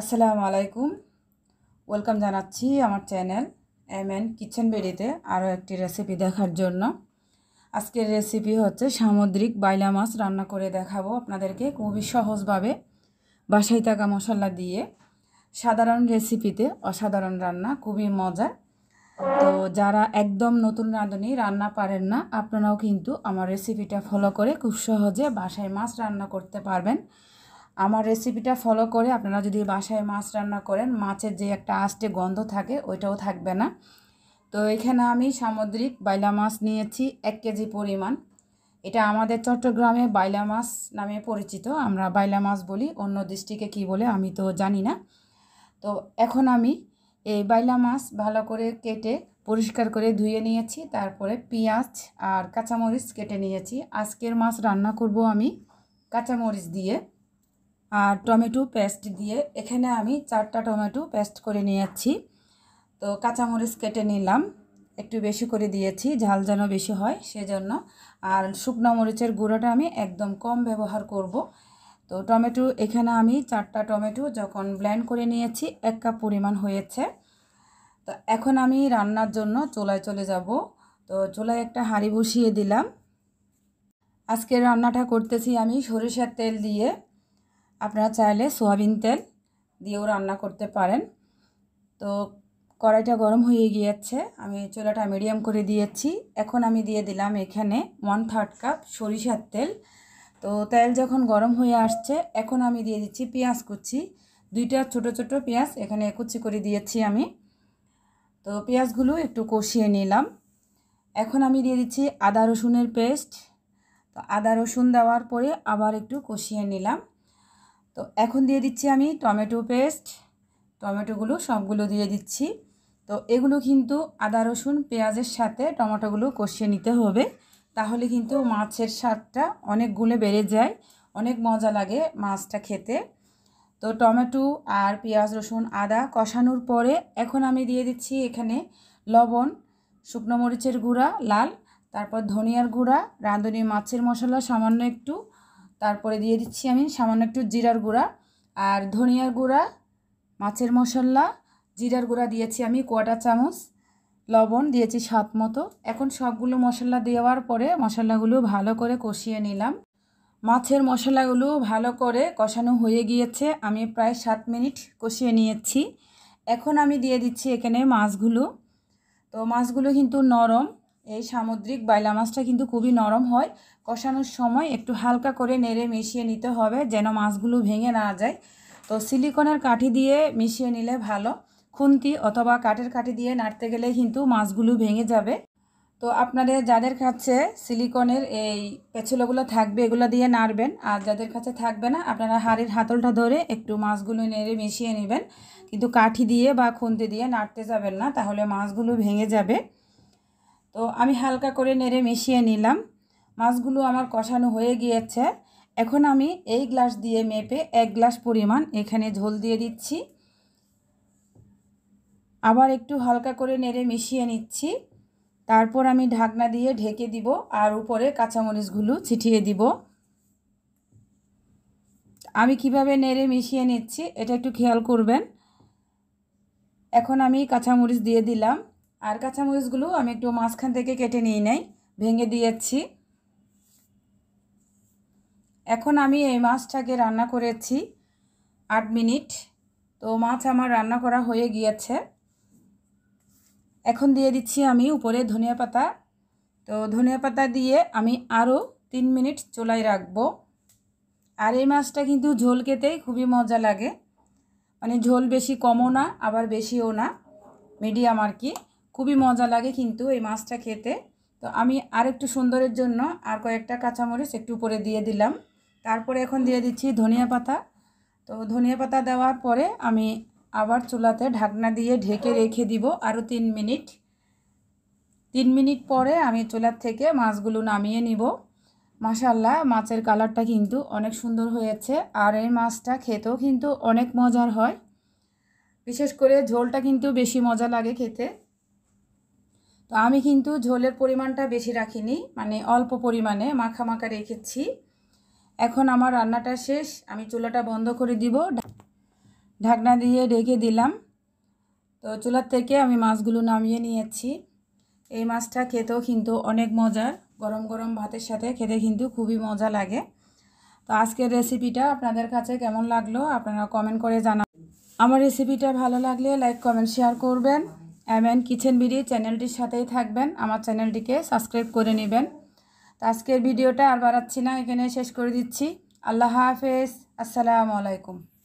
আসসালামু আলাইকুম ওয়েলকাম জানাচ্ছি আমার চ্যানেল এম এন কিচেন বেডিতে আরও একটি রেসিপি দেখার জন্য আজকের রেসিপি হচ্ছে সামুদ্রিক বাইলা মাছ রান্না করে দেখাবো আপনাদেরকে খুবই সহজভাবে বাসাই থাকা মশলা দিয়ে সাধারণ রেসিপিতে অসাধারণ রান্না খুবই মজার তো যারা একদম নতুন রাঁধুনি রান্না পারেন না আপনারাও কিন্তু আমার রেসিপিটা ফলো করে খুব সহজে বাসায় মাছ রান্না করতে পারবেন আমার রেসিপিটা ফলো করে আপনারা যদি বাসায় মাছ রান্না করেন মাছের যে একটা আস্টে গন্ধ থাকে ওইটাও থাকবে না তো এখানে আমি সামুদ্রিক বাইলা মাছ নিয়েছি এক কেজি পরিমাণ এটা আমাদের চট্টগ্রামে বাইলা মাছ নামে পরিচিত আমরা বাইলা মাছ বলি অন্য দৃষ্টিকে কি বলে আমি তো জানি না তো এখন আমি এই বাইলা মাছ ভালো করে কেটে পরিষ্কার করে ধুয়ে নিয়েছি তারপরে পেঁয়াজ আর কাঁচামরিচ কেটে নিয়েছি আজকের মাছ রান্না করব আমি কাঁচামরিচ দিয়ে আর টমেটো পেস্ট দিয়ে এখানে আমি চারটা টমেটো পেস্ট করে নিয়েছি তো কাঁচামরিচ কেটে নিলাম একটু বেশি করে দিয়েছি ঝাল যেন বেশি হয় সেজন্য আর শুকনো মরিচের গুঁড়োটা আমি একদম কম ব্যবহার করব তো টমেটো এখানে আমি চারটা টমেটো যখন ব্লেন্ড করে নিয়েছি এক কাপ পরিমাণ হয়েছে তো এখন আমি রান্নার জন্য চোলায় চলে যাব তো চোলায় একটা হাঁড়ি বসিয়ে দিলাম আজকে রান্নাটা করতেছি আমি সরিষার তেল দিয়ে আপনারা চাইলে সোয়াবিন তেল দিয়েও রান্না করতে পারেন তো কড়াইটা গরম হয়ে গিয়েছে আমি চুলাটা মিডিয়াম করে দিয়েছি এখন আমি দিয়ে দিলাম এখানে ওয়ান থার্ড কাপ সরিষার তেল তো তেল যখন গরম হয়ে আসছে এখন আমি দিয়ে দিচ্ছি পেঁয়াজ কুচি দুইটা ছোট ছোট পেঁয়াজ এখানে কুচি করে দিয়েছি আমি তো পেঁয়াজগুলো একটু কষিয়ে নিলাম এখন আমি দিয়ে দিচ্ছি আদা রসুনের পেস্ট তো আদা রসুন দেওয়ার পরে আবার একটু কষিয়ে নিলাম তো এখন দিয়ে দিচ্ছি আমি টমেটো পেস্ট টমেটোগুলো সবগুলো দিয়ে দিচ্ছি তো এগুলো কিন্তু আদা রসুন পেঁয়াজের সাথে টমেটোগুলো কষিয়ে নিতে হবে তাহলে কিন্তু মাছের স্বাদটা অনেক বেড়ে যায় অনেক মজা লাগে মাছটা খেতে তো টমেটো আর পেঁয়াজ রসুন আদা কষানোর পরে এখন আমি দিয়ে দিচ্ছি এখানে লবণ শুকনো মরিচের গুঁড়া লাল তারপর ধনিয়ার গুঁড়া রাঁধুনি মাছের মশলা সামান্য একটু তারপরে দিয়ে দিচ্ছি আমি সামান্য একটু জিরার গুঁড়া আর ধনিয়ার গুঁড়া মাছের মশলা জিরার গুঁড়া দিয়েছি আমি কোয়াটা চামচ লবণ দিয়েছি স্বাদ মতো এখন সবগুলো মশলা দেওয়ার পরে মশলাগুলো ভালো করে কষিয়ে নিলাম মাছের মশলাগুলো ভালো করে কষানো হয়ে গিয়েছে আমি প্রায় সাত মিনিট কষিয়ে নিয়েছি এখন আমি দিয়ে দিচ্ছি এখানে মাছগুলো তো মাছগুলো কিন্তু নরম এই সামুদ্রিক বাইলা মাছটা কিন্তু খুবই নরম হয় কষানোর সময় একটু হালকা করে নেড়ে মিশিয়ে নিতে হবে যেন মাছগুলো ভেঙে না যায় তো সিলিকনের কাঠি দিয়ে মিশিয়ে নিলে ভালো খুন্তি অথবা কাঠের কাঠি দিয়ে নাড়তে গেলে কিন্তু মাছগুলো ভেঙে যাবে তো আপনাদের যাদের কাছে সিলিকনের এই পেছলোগুলো থাকবে এগুলো দিয়ে নাড়বেন আর যাদের কাছে থাকবে না আপনারা হাড়ের হাতলটা ধরে একটু মাছগুলো নেড়ে মিশিয়ে নেবেন কিন্তু কাঠি দিয়ে বা খুন্তি দিয়ে নাড়তে যাবেন না তাহলে মাছগুলো ভেঙে যাবে তো আমি হালকা করে নেড়ে মিশিয়ে নিলাম মাছগুলো আমার কষানো হয়ে গিয়েছে এখন আমি এই গ্লাস দিয়ে মেপে এক গ্লাস পরিমাণ এখানে ঝোল দিয়ে দিচ্ছি আবার একটু হালকা করে নেড়ে মিশিয়ে নিচ্ছি তারপর আমি ঢাকনা দিয়ে ঢেকে দিব আর উপরে কাঁচামরিচগুলো ছিটিয়ে দিব আমি কিভাবে নেড়ে মিশিয়ে নিচ্ছি এটা একটু খেয়াল করবেন এখন আমি কাঁচামরিচ দিয়ে দিলাম আর কাঁচামরিচগুলো আমি একটু মাঝখান থেকে কেটে নিয়ে নেই ভেঙে দিয়েছি এখন আমি এই মাছটাকে রান্না করেছি আট মিনিট তো মাছ আমার রান্না করা হয়ে গিয়েছে এখন দিয়ে দিচ্ছি আমি উপরে ধনিয়া পাতা তো ধনিয়া পাতা দিয়ে আমি আরও তিন মিনিট চোলাই রাখবো আর এই মাছটা কিন্তু ঝোল খেতেই খুবই মজা লাগে মানে ঝোল বেশি কমও না আবার বেশিও না মিডিয়াম আর কি খুবই মজা লাগে কিন্তু এই মাছটা খেতে তো আমি আর একটু সুন্দরের জন্য আর কয়েকটা কাঁচামরিচ একটু উপরে দিয়ে দিলাম তারপরে এখন দিয়ে দিচ্ছি ধনিয়া পাতা তো ধনিয়া পাতা দেওয়ার পরে আমি আবার চুলাতে ঢাকনা দিয়ে ঢেকে রেখে দিব আরও তিন মিনিট তিন মিনিট পরে আমি চুলার থেকে মাছগুলো নামিয়ে নিব মাশাল্লাহ মাছের কালারটা কিন্তু অনেক সুন্দর হয়েছে আর এই মাছটা খেতেও কিন্তু অনেক মজার হয় বিশেষ করে ঝোলটা কিন্তু বেশি মজা লাগে খেতে তো আমি কিন্তু ঝোলের পরিমাণটা বেশি রাখিনি মানে অল্প পরিমাণে মাখা মাখা রেখেছি এখন আমার রান্নাটা শেষ আমি চুলাটা বন্ধ করে দিব ঢাকনা দিয়ে রেখে দিলাম তো চুলার থেকে আমি মাছগুলো নামিয়ে নিয়েছি এই মাছটা খেতেও কিন্তু অনেক মজার গরম গরম ভাতের সাথে খেতে কিন্তু খুবই মজা লাগে তো আজকের রেসিপিটা আপনাদের কাছে কেমন লাগলো আপনারা কমেন্ট করে জানান আমার রেসিপিটা ভালো লাগলে লাইক কমেন্ট শেয়ার করবেন অ্যামেন কিচেন বিডি চ্যানেলটির সাথেই থাকবেন আমার চ্যানেলটিকে সাবস্ক্রাইব করে নেবেন তো আজকের ভিডিওটা আর বাড়াচ্ছি না এখানে শেষ করে দিচ্ছি আল্লাহ হাফেজ আসসালামু আলাইকুম